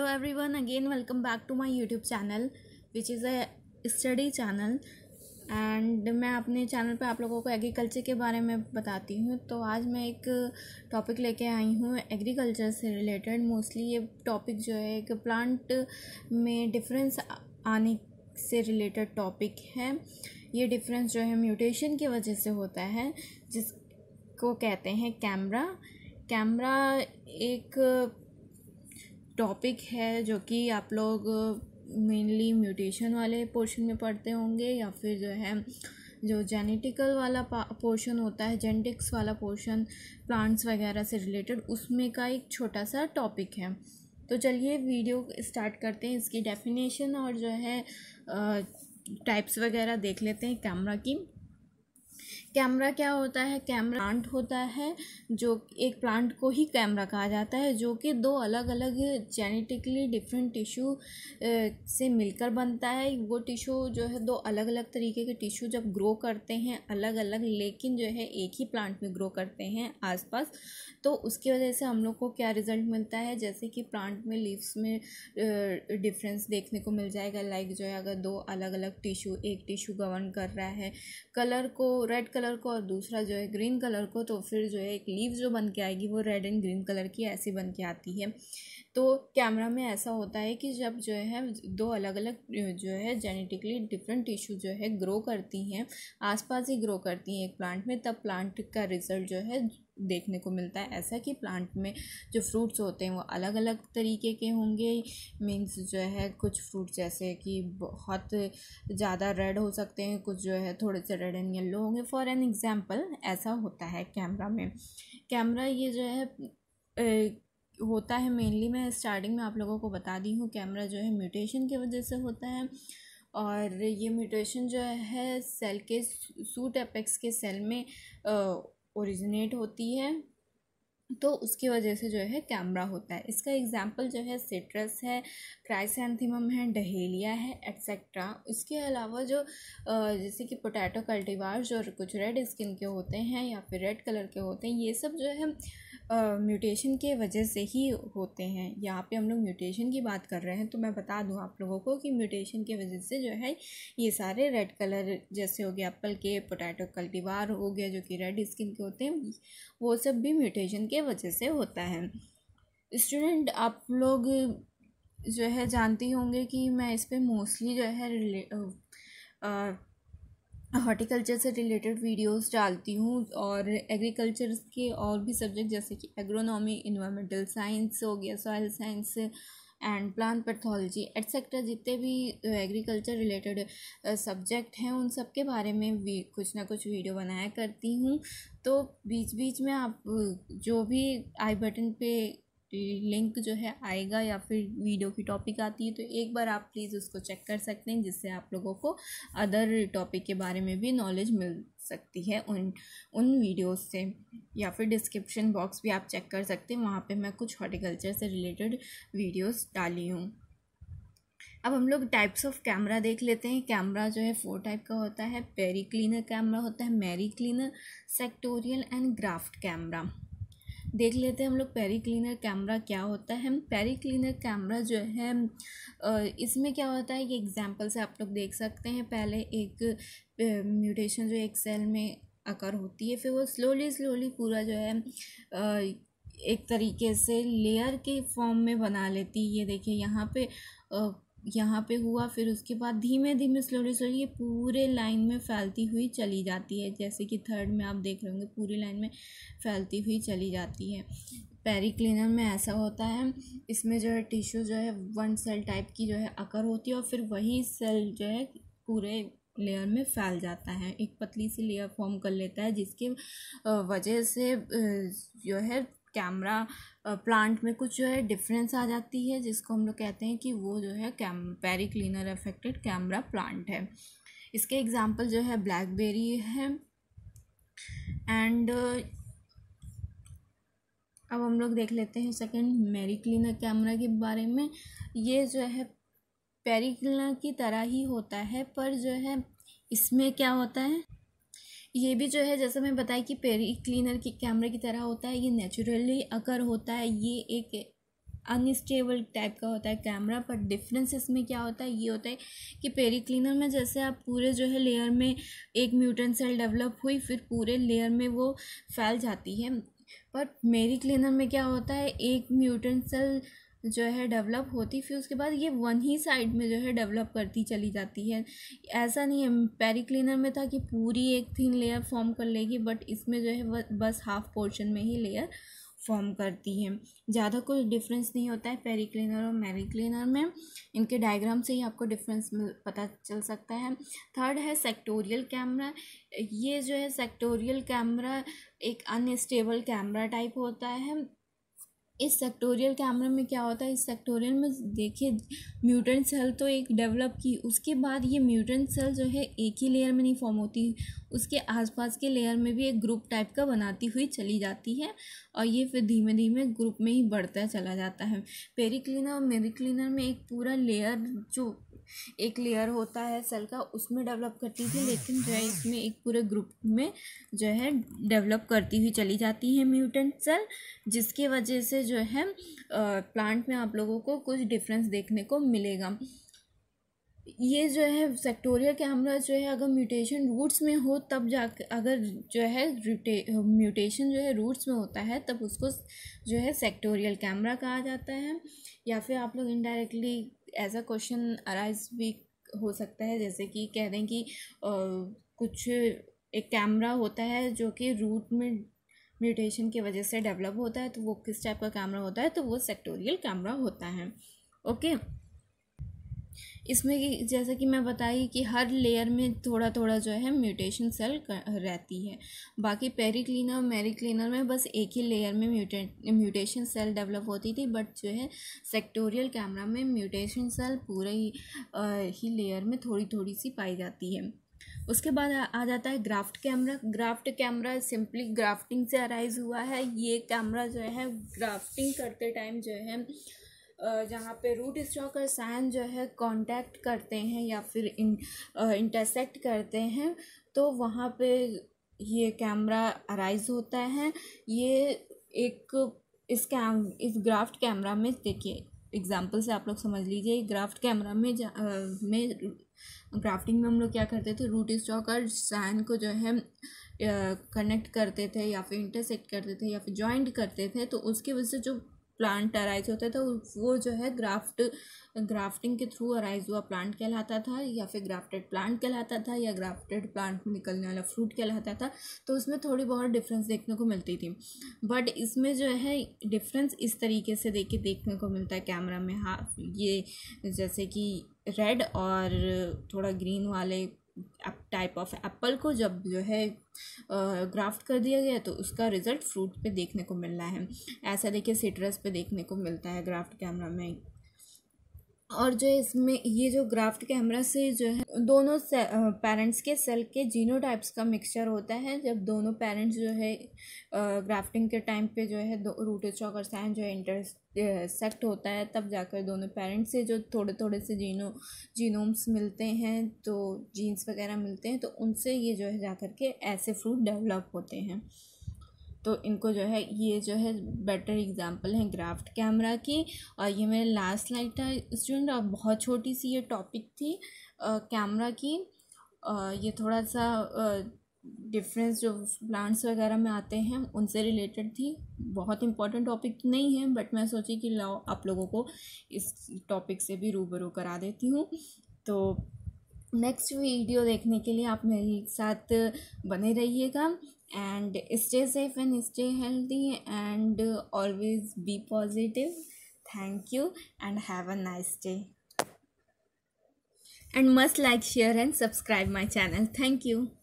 Every everyone again welcome back to my YouTube channel which is a study channel and मैं अपने channel पे आप लोगों को एग्रीकल्चर के बारे में बताती हूँ तो आज मैं एक टॉपिक लेके आई हूँ एग्रीकल्चर से रिलेटेड मोस्टली ये टॉपिक जो है एक प्लांट में डिफरेंस आने से रिलेटेड टॉपिक है ये डिफरेंस जो है म्यूटेशन की वजह से होता है जिसको कहते हैं कैमरा कैमरा एक टॉपिक है जो कि आप लोग मेनली म्यूटेशन वाले पोर्शन में पढ़ते होंगे या फिर जो है जो जेनेटिकल वाला पोर्शन होता है जेनेटिक्स वाला पोर्शन प्लांट्स वगैरह से रिलेटेड उसमें का एक छोटा सा टॉपिक है तो चलिए वीडियो स्टार्ट करते हैं इसकी डेफिनेशन और जो है टाइप्स वगैरह देख लेते हैं कैमरा की कैमरा क्या होता है कैमरा प्लांट होता है जो एक प्लांट को ही कैमरा कहा जाता है जो कि दो अलग अलग जेनेटिकली डिफरेंट टिश्यू से मिलकर बनता है वो टिश्यू जो है दो अलग अलग तरीके के टिश्यू जब ग्रो करते हैं अलग अलग लेकिन जो है एक ही प्लांट में ग्रो करते हैं आसपास तो उसकी वजह से हम लोग को क्या रिज़ल्ट मिलता है जैसे कि प्लांट में लीव्स में डिफरेंस देखने को मिल जाएगा लाइक जो है अगर दो अलग अलग टिश्यू एक टिश्यू गवर्न कर रहा है कलर को रेड कलर कलर को और दूसरा जो है ग्रीन कलर को तो फिर जो है एक लीव जो बन के आएगी वो रेड एंड ग्रीन कलर की ऐसी बन के आती है तो कैमरा में ऐसा होता है कि जब जो है दो अलग अलग जो है जेनेटिकली डिफरेंट टिश्यू जो है ग्रो करती हैं आसपास ही ग्रो करती हैं एक प्लांट में तब प्लांट का रिजल्ट जो है देखने को मिलता है ऐसा कि प्लांट में जो फ्रूट्स होते हैं वो अलग अलग तरीके के होंगे मीन्स जो है कुछ फ्रूट्स जैसे कि बहुत ज़्यादा रेड हो सकते हैं कुछ जो है थोड़े से रेड एंड येल्लो होंगे फॉर एन एग्ज़ाम्पल ऐसा होता है कैमरा में कैमरा ये जो है ए, होता है मेनली मैं स्टार्टिंग में आप लोगों को बता दी हूँ कैमरा जो है म्यूटेशन की वजह से होता है और ये म्यूटेशन जो है सेल के सूट एपेक्स के सेल में ओरिजिनेट होती है तो उसकी वजह से जो है कैमरा होता है इसका एग्जाम्पल जो है सिट्रस है क्राइसेंथीमम है डहेलिया है एट्सेट्रा इसके अलावा जो जैसे कि पोटैटो कल्टीवार जो कुछ रेड स्किन के होते हैं या फिर रेड कलर के होते हैं ये सब जो है म्यूटेशन के वजह से ही होते हैं यहाँ पे हम लोग म्यूटेशन की बात कर रहे हैं तो मैं बता दूँ आप लोगों को कि म्यूटेशन के वजह से जो है ये सारे रेड कलर जैसे हो गया एप्पल के पोटैटो कल्टीवार हो गया जो कि रेड स्किन के होते हैं वो सब भी म्यूटेशन के वजह से होता है स्टूडेंट आप लोग जो है जानते होंगे कि मैं इस पर मोस्टली जो है हॉर्टिकल्चर से रिलेटेड वीडियोस डालती हूँ और एग्रीकल्चर के और भी सब्जेक्ट जैसे कि एग्रोनॉमी इन्वायरमेंटल साइंस हो गया soil science and plant pathology etcetera जितने भी एग्रीकल्चर रिलेटेड सब्जेक्ट हैं उन सब के बारे में भी कुछ ना कुछ वीडियो बनाया करती हूँ तो बीच बीच में आप जो भी आई बटन पे लिंक जो है आएगा या फिर वीडियो की टॉपिक आती है तो एक बार आप प्लीज़ उसको चेक कर सकते हैं जिससे आप लोगों को अदर टॉपिक के बारे में भी नॉलेज मिल सकती है उन उन वीडियोस से या फिर डिस्क्रिप्शन बॉक्स भी आप चेक कर सकते हैं वहाँ पे मैं कुछ हॉर्टिकल्चर से रिलेटेड वीडियोस डाली हूँ अब हम लोग टाइप्स ऑफ कैमरा देख लेते हैं कैमरा जो है फोर टाइप का होता है पेरी क्लीनर कैमरा होता है mericlinal sectorial and graft chimera देख लेते हैं हम लोग पेरी क्लीनर कैमरा क्या होता है पेरी क्लीनर कैमरा जो है इसमें क्या होता है कि एग्जाम्पल से आप लोग देख सकते हैं पहले एक म्यूटेशन जो एक सेल में आकार होती है फिर वो स्लोली स्लोली पूरा जो है एक तरीके से लेयर के फॉर्म में बना लेती है ये देखिए यहाँ पे यहाँ पे हुआ फिर उसके बाद धीमे धीमे स्लोली स्लोली ये पूरे लाइन में फैलती हुई चली जाती है जैसे कि थर्ड में आप देख रहे होंगे पूरी लाइन में फैलती हुई चली जाती है पैरी क्लीनर में ऐसा होता है इसमें जो है टिश्यू जो है वन सेल टाइप की जो है अकर होती है और फिर वही सेल जो है पूरे लेयर में फैल जाता है एक पतली सी लेयर फॉर्म कर लेता है जिसके वजह से जो है कैमरा प्लांट में कुछ जो है डिफरेंस आ जाती है जिसको हम लोग कहते हैं कि वो जो है कैम periclinal affected chimera plant है इसके एग्जाम्पल जो है ब्लैकबेरी है एंड अब हम लोग देख लेते हैं सेकंड मेरी क्लीनर कैमरा के बारे में ये जो है पेरी क्लीनर की तरह ही होता है पर जो है इसमें क्या होता है ये भी जो है जैसे मैं बताया कि पेरी क्लीनर की कैमरे की तरह होता है ये नेचुरली अगर होता है ये एक अनस्टेबल टाइप का होता है कैमरा पर डिफरेंस इसमें क्या होता है ये होता है कि पेरी क्लीनर में जैसे आप पूरे जो है लेयर में एक म्यूटेंट सेल डेवलप हुई फिर पूरे लेयर में वो फैल जाती है पर मेरी क्लीनर में क्या होता है एक म्यूटेंट सेल जो है डेवलप होती फिर उसके बाद ये वन ही साइड में जो है डेवलप करती चली जाती है ऐसा नहीं है पैरी क्लीनर में था कि पूरी एक थिन लेयर फॉर्म कर लेगी बट इसमें जो है बस हाफ पोर्शन में ही लेयर फॉर्म करती है ज़्यादा कुछ डिफरेंस नहीं होता है पेरी क्लीनर और मैरी क्लीनर में इनके डायग्राम से ही आपको डिफरेंस पता चल सकता है थर्ड है सेक्टोरियल कैमरा ये जो है सेक्टोरियल कैमरा एक अनस्टेबल कैमरा टाइप होता है इस सेक्टोरियल कैमरा में क्या होता है इस सेक्टोरियल में देखिए म्यूटेंट सेल तो एक डेवलप की उसके बाद ये म्यूटेंट सेल जो है एक ही लेयर में नहीं फॉर्म होती उसके आसपास के लेयर में भी एक ग्रुप टाइप का बनाती हुई चली जाती है और ये फिर धीमे धीमे ग्रुप में ही बढ़ता चला जाता है पेरिक्लिनर और मेरिक्लिनर में एक पूरा लेयर जो एक लेयर होता है सेल का उसमें डेवलप करती थी लेकिन जो है इसमें एक पूरे ग्रुप में जो है डेवलप करती हुई चली जाती है म्यूटेंट सेल जिसके वजह से जो है प्लांट में आप लोगों को कुछ डिफरेंस देखने को मिलेगा ये जो है सेक्टोरिया कैमरा जो है अगर म्यूटेशन रूट्स में हो तब जा अगर जो है म्यूटेशन जो है रूट्स में होता है तब उसको जो है सेक्टोरियल कैमरा कहा जाता है या फिर आप लोग इनडायरेक्टली ऐसा क्वेश्चन अराइज भी हो सकता है जैसे कि कह दें कि कुछ एक कैमरा होता है जो कि रूट में म्यूटेशन की वजह से डेवलप होता है तो वो किस टाइप का कैमरा होता है तो वो सेक्टोरियल कैमरा होता है ओके okay? इसमें कि जैसा कि मैं बताई कि हर लेयर में थोड़ा थोड़ा जो है म्यूटेशन सेल रहती है बाकी पेरी क्लीनर और मेरी क्लीनर में बस एक ही लेयर में म्यूटे म्यूटेशन सेल डेवलप होती थी बट जो है सेक्टोरियल कैमरा में म्यूटेशन सेल पूरे ही, आ, ही लेयर में थोड़ी थोड़ी सी पाई जाती है उसके बाद आ जाता है graft chimera graft chimera simply grafting से अराइज हुआ है ये कैमरा जो है ग्राफ्टिंग करते टाइम जो है जहाँ पे रूट स्टॉक और साइन जो है कांटेक्ट करते हैं या फिर इन इंटरसेक्ट करते हैं तो वहाँ पे ये कैमरा अराइज होता है ये एक इस कैम इस ग्राफ्ट कैमरा में देखिए एग्जाम्पल से आप लोग समझ लीजिए ग्राफ्ट कैमरा में जा, में ग्राफ्टिंग में हम लोग क्या करते थे रूट स्टॉक और साइन को जो है कनेक्ट करते थे या फिर इंटरसेक्ट करते थे या फिर जॉइंट करते थे तो उसकी वजह से जो प्लांट अराइज होता थे तो वो जो है ग्राफ्ट ग्राफ्टिंग के थ्रू अराइज हुआ प्लांट कहलाता था या फिर ग्राफ्टेड प्लांट कहलाता था या ग्राफ्टेड प्लांट में निकलने वाला फ्रूट कहलाता था तो उसमें थोड़ी बहुत डिफरेंस देखने को मिलती थी बट इसमें जो है डिफरेंस इस तरीके से के देखने को मिलता है कैमरा में हाँ ये जैसे कि रेड और थोड़ा ग्रीन वाले टाइप ऑफ एप्पल को जब जो है ग्राफ्ट कर दिया गया तो उसका रिजल्ट फ्रूट पे देखने को मिल रहा है ऐसा देखिए सिट्रस पे देखने को मिलता है ग्राफ्ट कैमरा में और जो इसमें ये जो ग्राफ्ट कैमरा से जो है दोनों पेरेंट्स के सेल के जीनो टाइप्स का मिक्सचर होता है जब दोनों पेरेंट्स जो है ग्राफ्टिंग के टाइम पे जो है रूटे और साइन जो है इंटर सेक्ट होता है तब जाकर दोनों पेरेंट्स से जो थोड़े थोड़े से जीनो जीनोम्स मिलते हैं तो जीन्स वगैरह मिलते हैं तो उनसे ये जो है जा के ऐसे फ्रूट डेवलप होते हैं तो इनको जो है ये जो है बेटर एग्जांपल है ग्राफ्ट कैमरा की और ये मेरा लास्ट लाइट था स्टूडेंट और बहुत छोटी सी ये टॉपिक थी कैमरा की आ, ये थोड़ा सा डिफरेंस जो प्लांट्स वगैरह में आते हैं उनसे रिलेटेड थी बहुत इंपॉर्टेंट टॉपिक तो नहीं है बट मैं सोची कि लाओ आप लोगों को इस टॉपिक से भी रूबरू करा देती हूँ तो नेक्स्ट वीडियो देखने के लिए आप मेरे साथ बने रहिएगा and stay safe and stay healthy and always be positive thank you and have a nice day and must like share and subscribe my channel thank you